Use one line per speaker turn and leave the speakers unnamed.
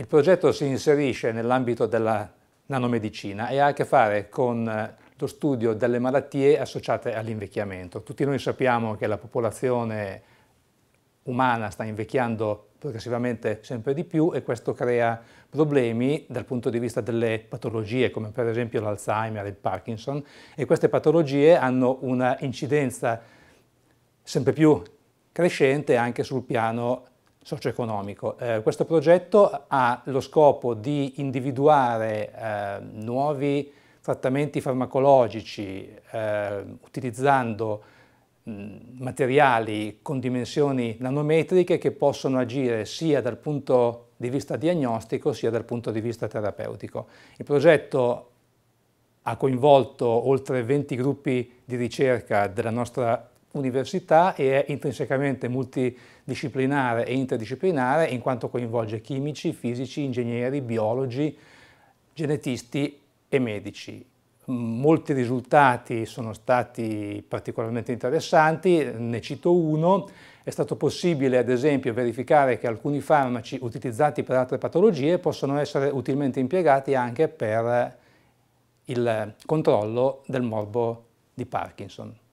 Il progetto si inserisce nell'ambito della nanomedicina e ha a che fare con eh, lo studio delle malattie associate all'invecchiamento. Tutti noi sappiamo che la popolazione umana sta invecchiando progressivamente sempre di più e questo crea problemi dal punto di vista delle patologie come per esempio l'Alzheimer e il Parkinson e queste patologie hanno una incidenza sempre più crescente anche sul piano socio-economico. Eh, questo progetto ha lo scopo di individuare eh, nuovi trattamenti farmacologici eh, utilizzando mh, materiali con dimensioni nanometriche che possono agire sia dal punto di vista diagnostico sia dal punto di vista terapeutico. Il progetto ha coinvolto oltre 20 gruppi di ricerca della nostra università e è intrinsecamente multidisciplinare e interdisciplinare in quanto coinvolge chimici, fisici, ingegneri, biologi, genetisti e medici. Molti risultati sono stati particolarmente interessanti, ne cito uno, è stato possibile ad esempio verificare che alcuni farmaci utilizzati per altre patologie possono essere utilmente impiegati anche per il controllo del morbo di Parkinson.